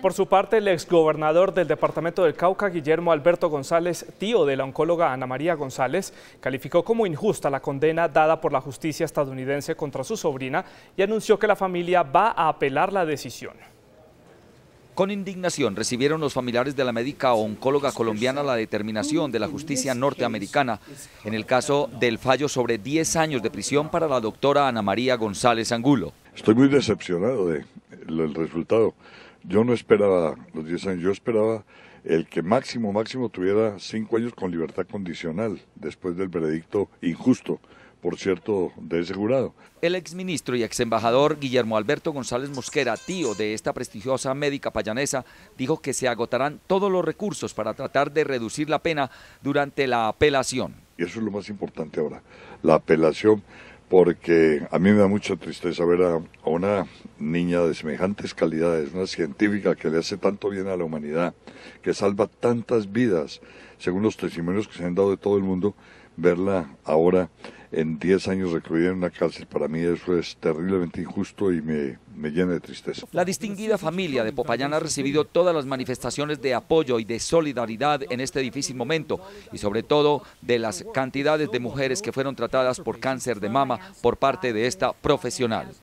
Por su parte, el exgobernador del departamento del Cauca, Guillermo Alberto González, tío de la oncóloga Ana María González, calificó como injusta la condena dada por la justicia estadounidense contra su sobrina y anunció que la familia va a apelar la decisión. Con indignación recibieron los familiares de la médica oncóloga colombiana la determinación de la justicia norteamericana en el caso del fallo sobre 10 años de prisión para la doctora Ana María González Angulo. Estoy muy decepcionado del resultado. Yo no esperaba los 10 años, yo esperaba el que máximo, máximo tuviera 5 años con libertad condicional después del veredicto injusto por cierto, de ese jurado. El exministro y exembajador Guillermo Alberto González Mosquera, tío de esta prestigiosa médica payanesa, dijo que se agotarán todos los recursos para tratar de reducir la pena durante la apelación. Y eso es lo más importante ahora, la apelación porque a mí me da mucha tristeza ver a, a, una niña de semejantes calidades, una científica que le hace tanto bien a la humanidad, que salva tantas vidas, según los testimonios que se han dado de todo el mundo, verla ahora en 10 años recluida en una cárcel. Para mí eso es terriblemente injusto y me, me llena de tristeza. La distinguida familia de Popayán ha recibido todas las manifestaciones de apoyo y de solidaridad en este difícil momento y sobre todo de las cantidades de mujeres que fueron tratadas por cáncer de mama por parte de esta profesional.